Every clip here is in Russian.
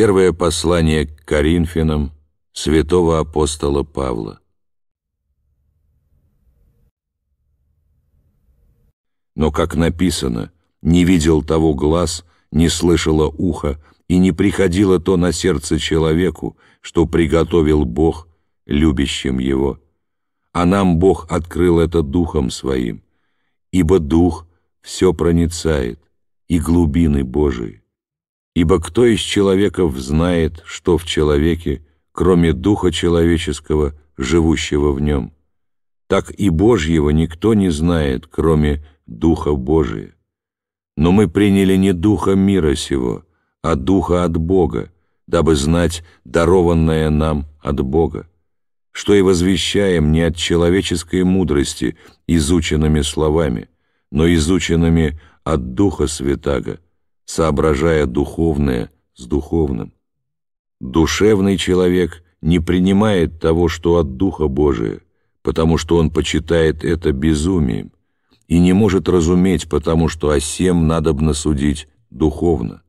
Первое послание к Коринфянам святого апостола Павла. Но, как написано, не видел того глаз, не слышало ухо, и не приходило то на сердце человеку, что приготовил Бог любящим его. А нам Бог открыл это духом своим, ибо дух все проницает, и глубины Божии. Ибо кто из человеков знает, что в человеке, кроме духа человеческого, живущего в нем? Так и Божьего никто не знает, кроме Духа Божия. Но мы приняли не Духа мира сего, а Духа от Бога, дабы знать дарованное нам от Бога, что и возвещаем не от человеческой мудрости изученными словами, но изученными от Духа Святаго – соображая духовное с духовным. Душевный человек не принимает того, что от Духа Божия, потому что он почитает это безумием, и не может разуметь, потому что о всем надобно судить духовно.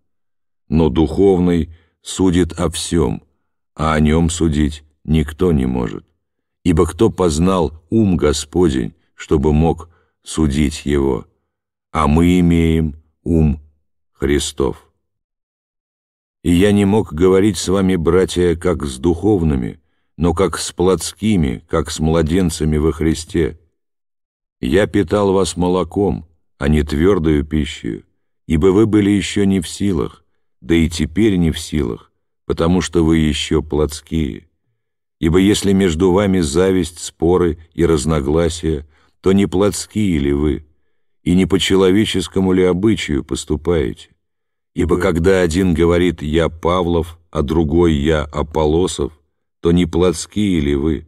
Но духовный судит о всем, а о нем судить никто не может. Ибо кто познал ум Господень, чтобы мог судить его? А мы имеем ум Христов. И я не мог говорить с вами, братья, как с духовными, но как с плотскими, как с младенцами во Христе. Я питал вас молоком, а не твердую пищу, ибо вы были еще не в силах, да и теперь не в силах, потому что вы еще плотские. Ибо если между вами зависть, споры и разногласия, то не плотские ли вы, и не по человеческому ли обычаю поступаете? Ибо когда один говорит «я Павлов», а другой «я Аполосов», то не плотские ли вы?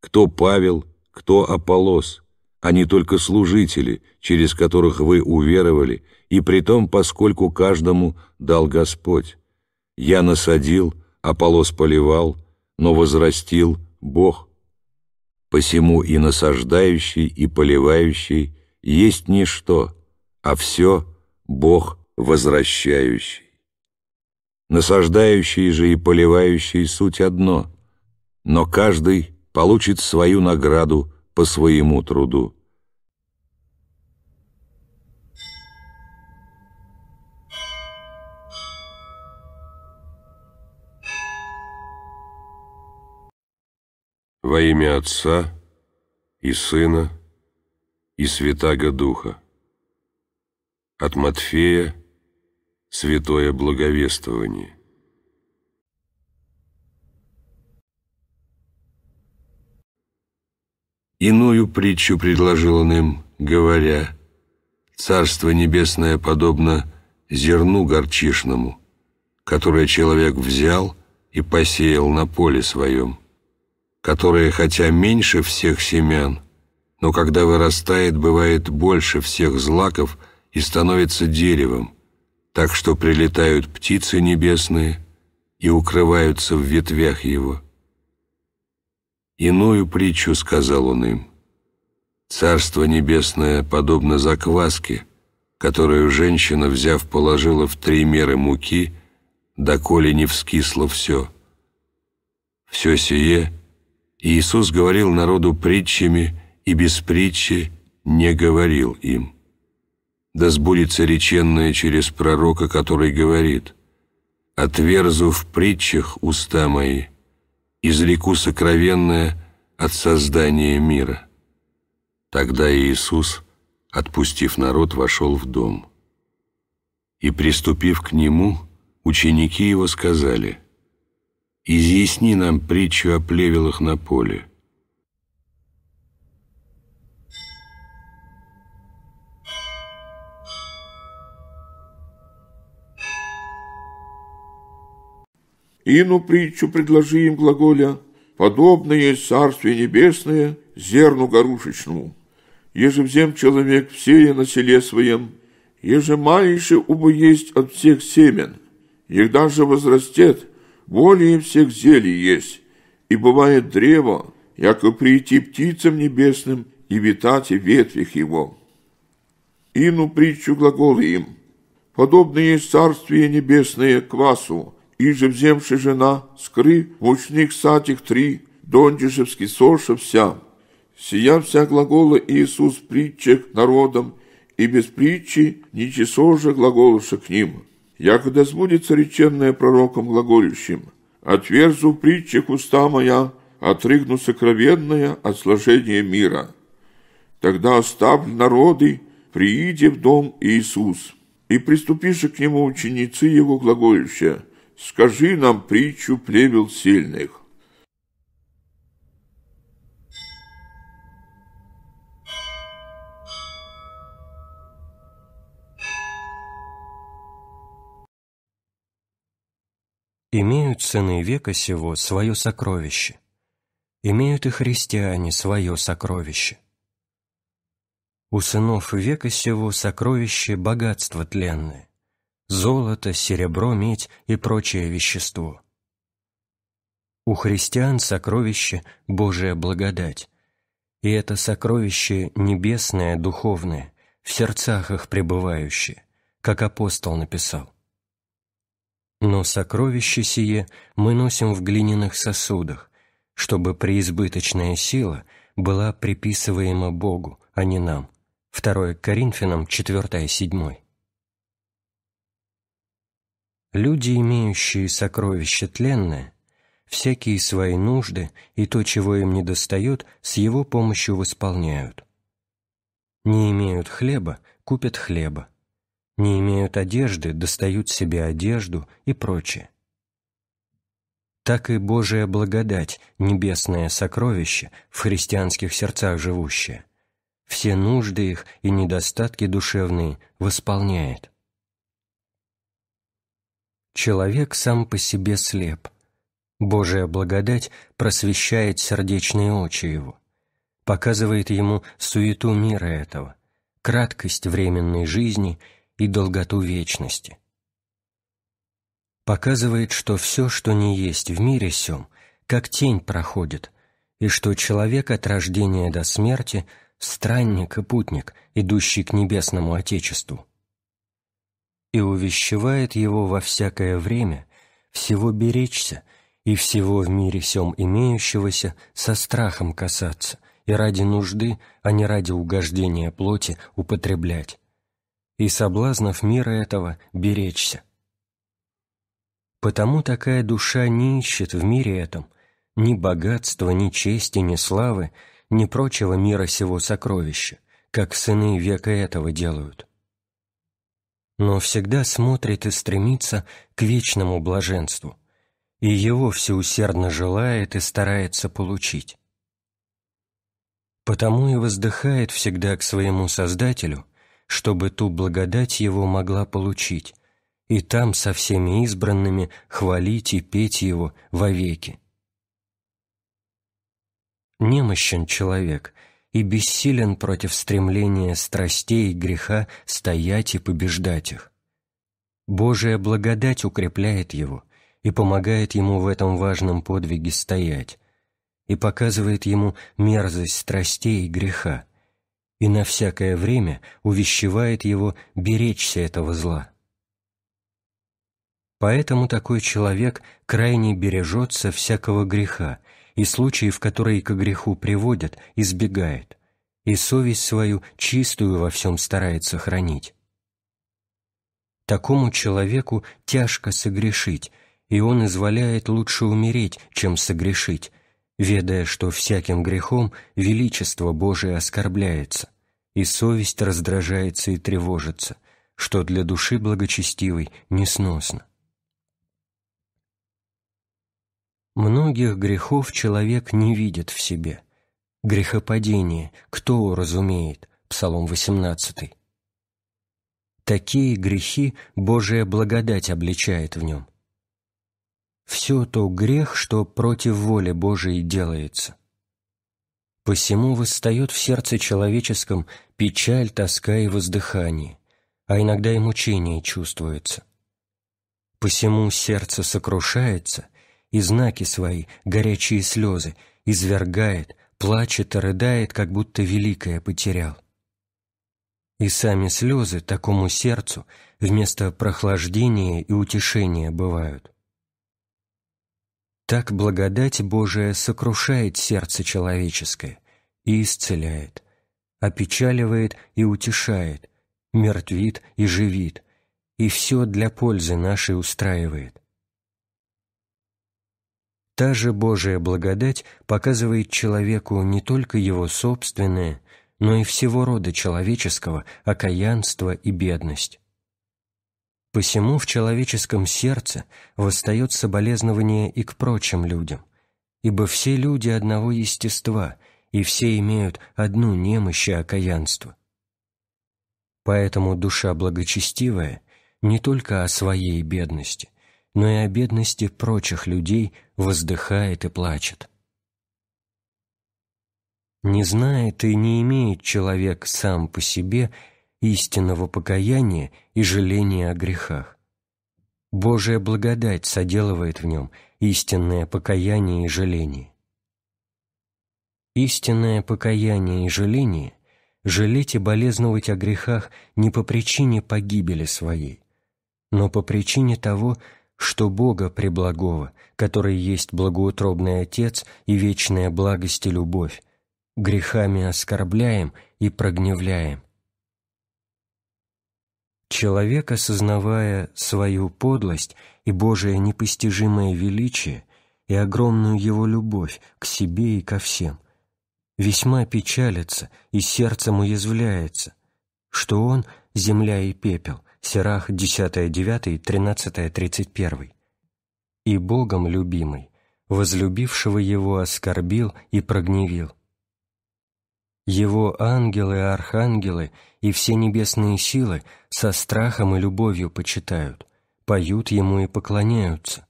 Кто Павел, кто Аполос? а не только служители, через которых вы уверовали, и притом, поскольку каждому дал Господь. Я насадил, Аполос поливал, но возрастил Бог. Посему и насаждающий, и поливающий есть ничто, а все Бог возвращающий. Насаждающий же и поливающий суть одно, но каждый получит свою награду по своему труду. Во имя Отца и Сына и Святаго Духа. От Матфея Святое Благовествование. Иную притчу предложил он им, говоря, «Царство небесное подобно зерну горчишному, которое человек взял и посеял на поле своем, которое, хотя меньше всех семян, — но когда вырастает, бывает больше всех злаков и становится деревом, так что прилетают птицы небесные и укрываются в ветвях его. Иную притчу сказал он им. Царство небесное подобно закваске, которую женщина, взяв, положила в три меры муки, доколе не вскисло все. Все сие Иисус говорил народу притчами и без притчи не говорил им. Да сбудется реченное через пророка, который говорит, «Отверзу в притчах уста мои, изреку сокровенное от создания мира». Тогда Иисус, отпустив народ, вошел в дом. И, приступив к нему, ученики его сказали, «Изъясни нам притчу о плевелах на поле». Ину притчу предложи им глаголя, подобное есть Царствие Небесное зерну горушечному. Еже взем человек всея на селе своем, еже малейше убо есть от всех семен, егда же возрастет, более всех зелий есть, и бывает древо, яко прийти птицам небесным и витать в ветвях его. Ину притчу глаголы им, подобное есть Царствие Небесное квасу, иже вземши жена, скры, мучник сатих три, дондишевский соша вся. Сия вся глагола Иисус притча к народом, и без притчи ничего же глаголыша к ним. Якуда сбудется реченное пророком глаголющим, «Отверзу в притчах уста моя, отрыгну сокровенное от сложения мира». Тогда оставь народы, прииди в дом Иисус, и приступишь к нему ученицы его глаголющие – скажи нам притчу плевел сильных. Имеют сыны века сего свое сокровище, имеют и христиане свое сокровище. У сынов века сего сокровище богатство тленное, золото, серебро, медь и прочее вещество. У христиан сокровище – Божия благодать, и это сокровище небесное, духовное, в сердцах их пребывающее, как апостол написал. Но сокровище сие мы носим в глиняных сосудах, чтобы преизбыточная сила была приписываема Богу, а не нам. 2 Коринфянам 4-7. Люди, имеющие сокровища тленные, всякие свои нужды и то, чего им недостает, с его помощью восполняют. Не имеют хлеба, купят хлеба. Не имеют одежды, достают себе одежду и прочее. Так и Божия благодать, небесное сокровище, в христианских сердцах живущее, все нужды их и недостатки душевные восполняет. Человек сам по себе слеп. Божия благодать просвещает сердечные очи его, показывает ему суету мира этого, краткость временной жизни и долготу вечности. Показывает, что все, что не есть в мире сём, как тень проходит, и что человек от рождения до смерти – странник и путник, идущий к небесному Отечеству – и увещевает его во всякое время всего беречься и всего в мире всем имеющегося со страхом касаться и ради нужды, а не ради угождения плоти употреблять, и соблазнов мира этого беречься. Потому такая душа не ищет в мире этом ни богатства, ни чести, ни славы, ни прочего мира сего сокровища, как сыны века этого делают, но всегда смотрит и стремится к вечному блаженству, и его всеусердно желает и старается получить. Потому и воздыхает всегда к своему Создателю, чтобы ту благодать его могла получить, и там со всеми избранными хвалить и петь его вовеки. Немощен человек, и бессилен против стремления страстей и греха стоять и побеждать их. Божья благодать укрепляет его и помогает ему в этом важном подвиге стоять, и показывает ему мерзость страстей и греха, и на всякое время увещевает его беречься этого зла. Поэтому такой человек крайне бережется всякого греха и случаев, которые к греху приводят, избегает, и совесть свою чистую во всем старается хранить. Такому человеку тяжко согрешить, и он изволяет лучше умереть, чем согрешить, ведая, что всяким грехом величество Божие оскорбляется, и совесть раздражается и тревожится, что для души благочестивой несносно. Многих грехов человек не видит в себе. Грехопадение кто разумеет Псалом 18. Такие грехи Божия благодать обличает в нем. Все то грех, что против воли Божией делается. Посему восстает в сердце человеческом печаль, тоска и воздыхание, а иногда и мучение чувствуется. Посему сердце сокрушается, и знаки свои, горячие слезы, извергает, плачет и рыдает, как будто великое потерял. И сами слезы такому сердцу вместо прохлаждения и утешения бывают. Так благодать Божия сокрушает сердце человеческое и исцеляет, опечаливает и утешает, мертвит и живит, и все для пользы нашей устраивает. Та же Божия благодать показывает человеку не только его собственное, но и всего рода человеческого окаянство и бедность. Посему в человеческом сердце восстает соболезнование и к прочим людям, ибо все люди одного естества, и все имеют одну немощь и окаянство. Поэтому душа благочестивая не только о своей бедности, но и о бедности прочих людей воздыхает и плачет. Не знает и не имеет человек сам по себе истинного покаяния и жаления о грехах. Божья благодать соделывает в нем истинное покаяние и жаление. Истинное покаяние и жаление – жалеть и болезновать о грехах не по причине погибели своей, но по причине того, что Бога преблагого, который есть благоутробный Отец и вечная благость и любовь, грехами оскорбляем и прогневляем. Человек, осознавая свою подлость и Божие непостижимое величие и огромную его любовь к себе и ко всем, весьма печалится и сердцем уязвляется, что он, земля и пепел, Серах 10.9.13.31. «И Богом любимый, возлюбившего его оскорбил и прогневил». Его ангелы и архангелы и все небесные силы со страхом и любовью почитают, поют ему и поклоняются.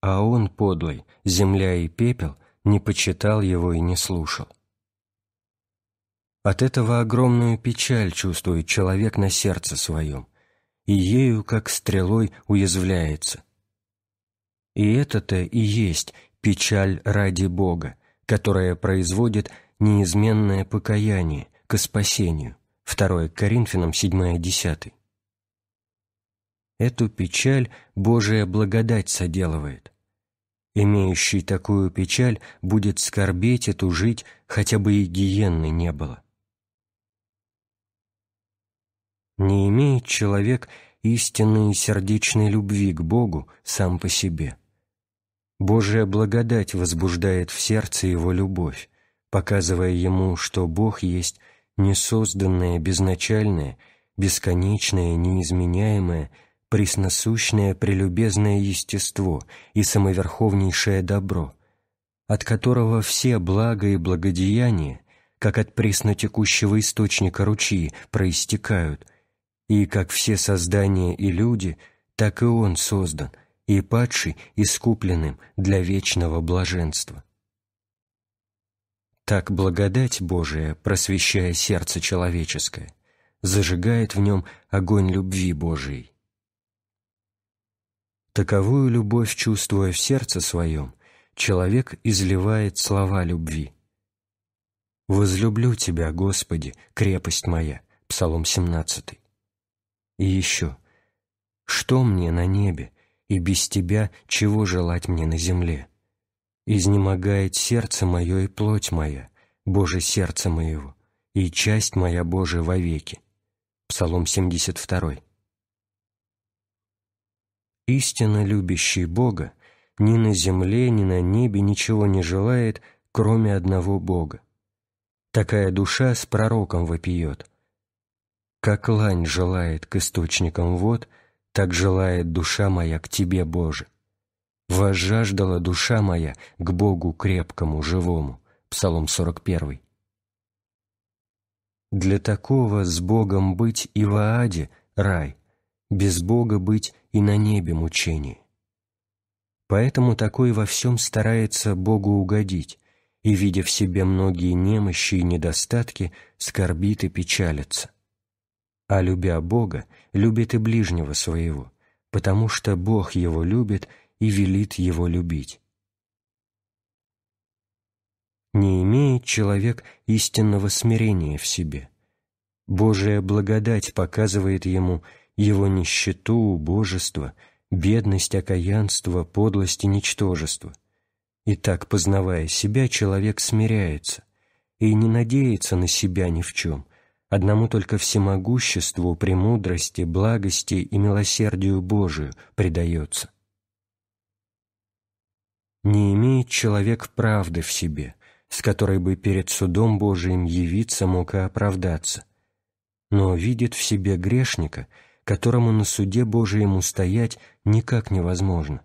А он, подлый, земля и пепел, не почитал его и не слушал. От этого огромную печаль чувствует человек на сердце своем, и ею, как стрелой, уязвляется. И это-то и есть печаль ради Бога, которая производит неизменное покаяние к спасению. 2 Коринфянам 7, 10. Эту печаль Божия благодать соделывает. Имеющий такую печаль будет скорбеть и тужить, хотя бы и гиенны не было. Не имеет человек истинной и сердечной любви к Богу сам по себе. Божья благодать возбуждает в сердце его любовь, показывая ему, что Бог есть несозданное, безначальное, бесконечное, неизменяемое, пресносущное, прелюбезное естество и самоверховнейшее добро, от которого все блага и благодеяния, как от преснотекущего источника ручьи, проистекают – и как все создания и люди, так и он создан, и падший искупленным для вечного блаженства. Так благодать Божия, просвещая сердце человеческое, зажигает в нем огонь любви Божией. Таковую любовь, чувствуя в сердце своем, человек изливает слова любви. «Возлюблю Тебя, Господи, крепость моя» Псалом 17. И еще. Что мне на небе, и без тебя чего желать мне на земле? Изнемогает сердце мое и плоть моя, Боже сердце моего, и часть моя, Боже, вовеки. Псалом 72. Истинно любящий Бога ни на земле, ни на небе ничего не желает, кроме одного Бога. Такая душа с пророком вопиет. Как лань желает к источникам вод, так желает душа моя к Тебе, Боже. Возжаждала душа моя к Богу крепкому, живому. Псалом 41. Для такого с Богом быть и в Ааде – рай, без Бога быть и на небе мучение. Поэтому такой во всем старается Богу угодить, и, видя в себе многие немощи и недостатки, скорбит и печалится а, любя Бога, любит и ближнего своего, потому что Бог его любит и велит его любить. Не имеет человек истинного смирения в себе. Божия благодать показывает ему его нищету, убожество, бедность, окаянство, подлость и ничтожество. И так, познавая себя, человек смиряется и не надеется на себя ни в чем, Одному только всемогуществу, премудрости, благости и милосердию Божию предается. Не имеет человек правды в себе, с которой бы перед судом Божиим явиться мог и оправдаться, но видит в себе грешника, которому на суде Божием устоять никак невозможно.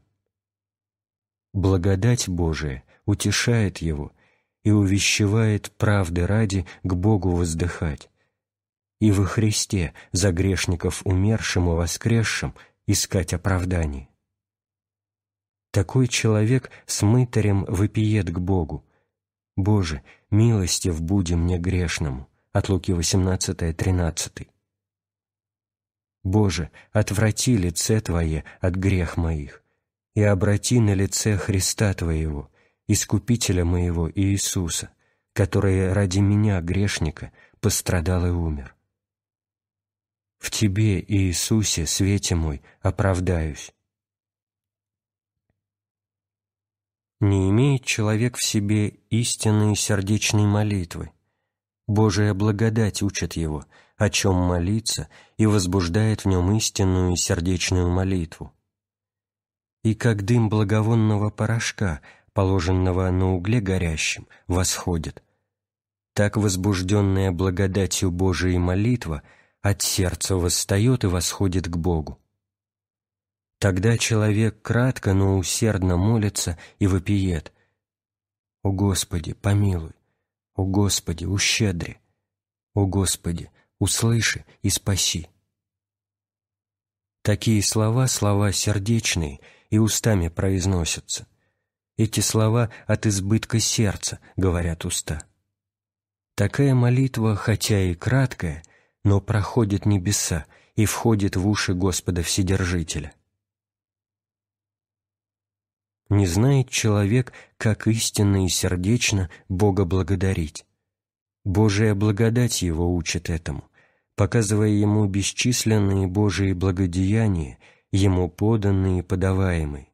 Благодать Божия утешает его и увещевает правды ради к Богу воздыхать и во Христе за грешников умершим и воскресшим искать оправдание. Такой человек с мытарем выпиет к Богу. «Боже, милостив буди мне грешному» от Луки 18:13. «Боже, отврати лице Твое от грех моих, и обрати на лице Христа Твоего, Искупителя моего Иисуса, который ради меня, грешника, пострадал и умер. В Тебе, Иисусе, свете мой, оправдаюсь. Не имеет человек в себе истинной сердечной молитвы. Божия благодать учит его, о чем молиться, и возбуждает в нем истинную сердечную молитву. И как дым благовонного порошка, положенного на угле горящем, восходит, так возбужденная благодатью Божией молитва — от сердца восстает и восходит к Богу. Тогда человек кратко, но усердно молится и вопиет. «О Господи, помилуй! О Господи, ущедри! О Господи, услыши и спаси!» Такие слова – слова сердечные и устами произносятся. Эти слова от избытка сердца, говорят уста. Такая молитва, хотя и краткая, но проходит небеса и входит в уши Господа Вседержителя. Не знает человек, как истинно и сердечно Бога благодарить. Божия благодать его учит этому, показывая ему бесчисленные Божии благодеяния, ему поданные и подаваемые,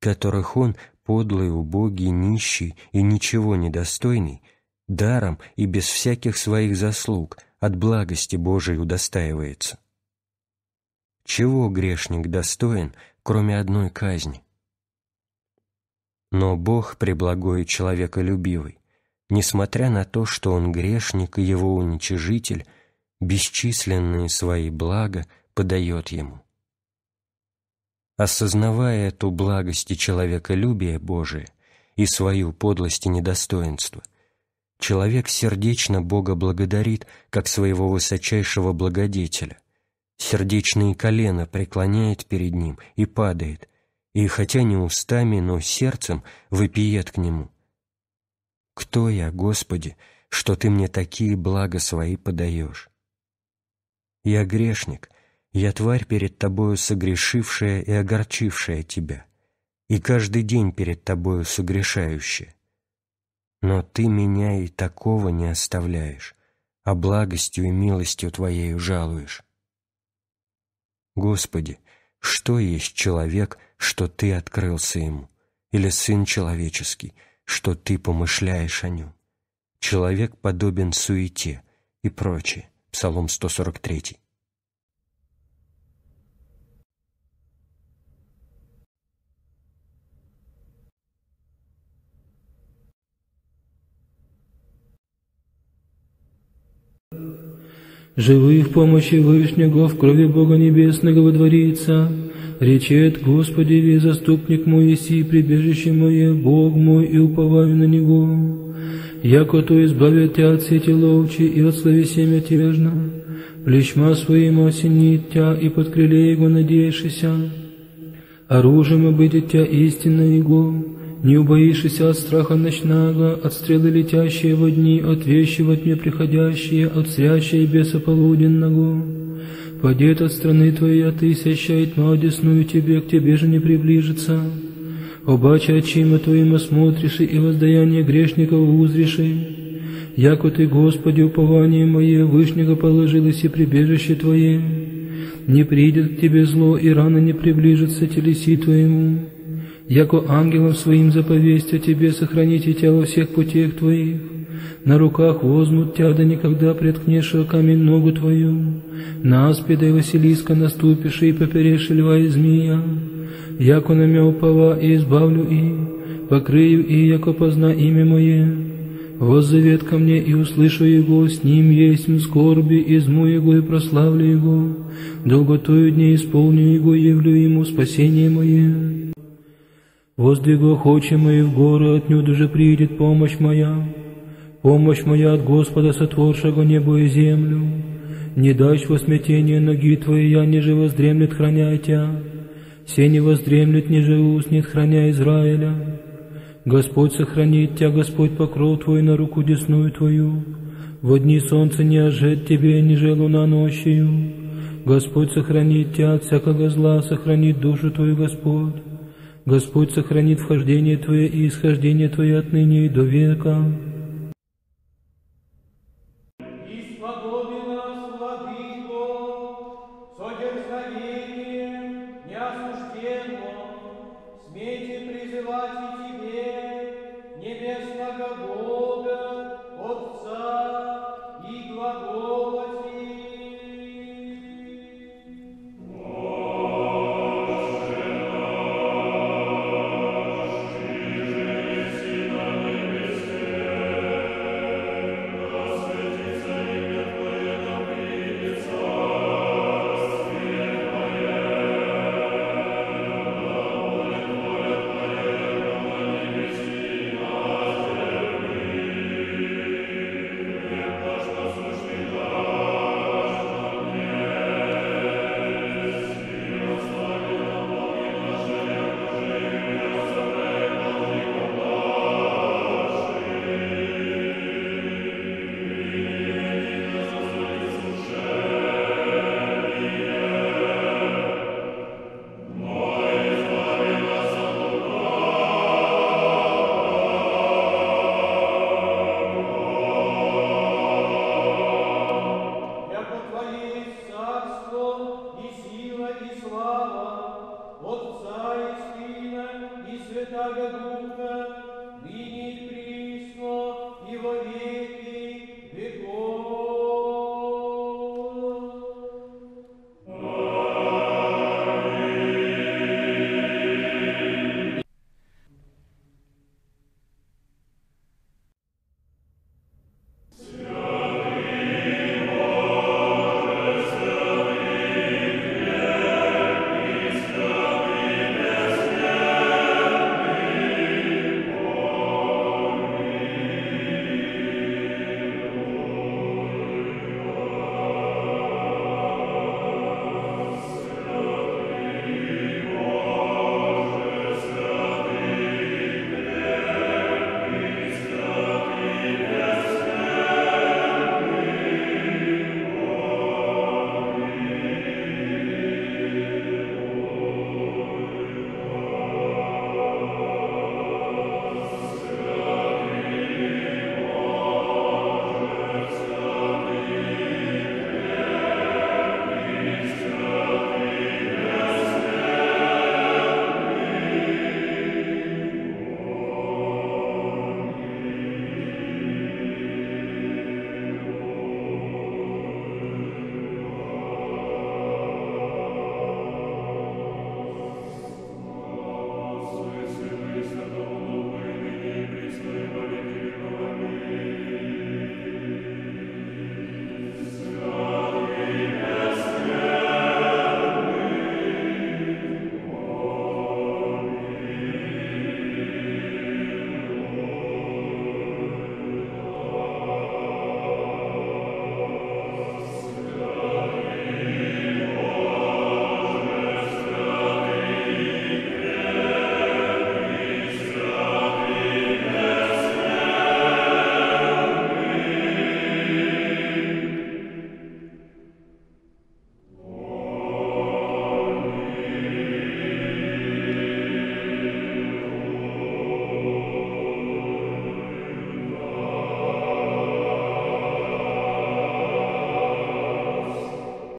которых он, подлый, убогий, нищий и ничего недостойный, даром и без всяких своих заслуг, от благости Божией удостаивается. Чего грешник достоин, кроме одной казни? Но Бог преблагой человеколюбивый, несмотря на то, что он грешник и его уничижитель, бесчисленные свои блага подает ему. Осознавая эту благость и человеколюбие Божие и свою подлость и недостоинство – Человек сердечно Бога благодарит, как своего высочайшего благодетеля. Сердечные колено преклоняет перед ним и падает, и, хотя не устами, но сердцем, выпиет к нему. «Кто я, Господи, что Ты мне такие блага свои подаешь?» «Я грешник, я тварь перед Тобою согрешившая и огорчившая Тебя, и каждый день перед Тобою согрешающая но Ты меня и такого не оставляешь, а благостью и милостью твоей жалуешь. Господи, что есть человек, что Ты открылся ему, или сын человеческий, что Ты помышляешь о нем? Человек подобен суете и прочее. Псалом 143. Живы в помощи Вышнего, в крови Бога Небесного во водворится. Речет Господи, и заступник мой, еси, прибежище мое, Бог мой, и уповаю на Него. Яко то избавит тебя от сети ловчи и от слове семя тежно. Плечма своим осенит тебя, и под крыле его надеешься. Оружием обыдет тебя истина Его, не убоившийся от страха ночного, от стрелы летящие во дни, от вещи во тьме приходящие, от срящей беса полуденного. Падет от страны твоей, а ты сящая тьма одесную тебе, к тебе же не приближится. Обача очима твоим осмотришь и воздаяние грешников узришь. Яко ты, Господи, упование мое, вышнего положилось и прибежище твое. Не придет к тебе зло, и рано не приближится телеси твоему яко ангелом своим о тебе сохраните тебя во всех путях твоих, на руках возьмут тебя, да никогда преткнешь камень ногу твою, на аспида и Василиска наступишь и поперешь льва и змея, яко на мя упова и избавлю и, покрыю и, яко позна имя мое, воззовет ко мне и услышу его, с ним есть скорби, изму его и прославлю его, долготою дней исполню его, явлю ему спасение мое». Возле хочем и в горы отнюдь уже придет помощь моя, помощь моя от Господа, сотворшего небо и землю. Не дашь во смятение ноги твои, я не же воздремлет, храня тебя. Се не воздремлет, не же уснет, храня Израиля. Господь сохранит тебя, Господь покров твой на руку десную твою. В дни солнце не ожет тебе, ни же луна ночью. Господь сохранит тебя от всякого зла, сохранит душу твою, Господь. Господь сохранит вхождение Твое и исхождение Твое отныне и до века.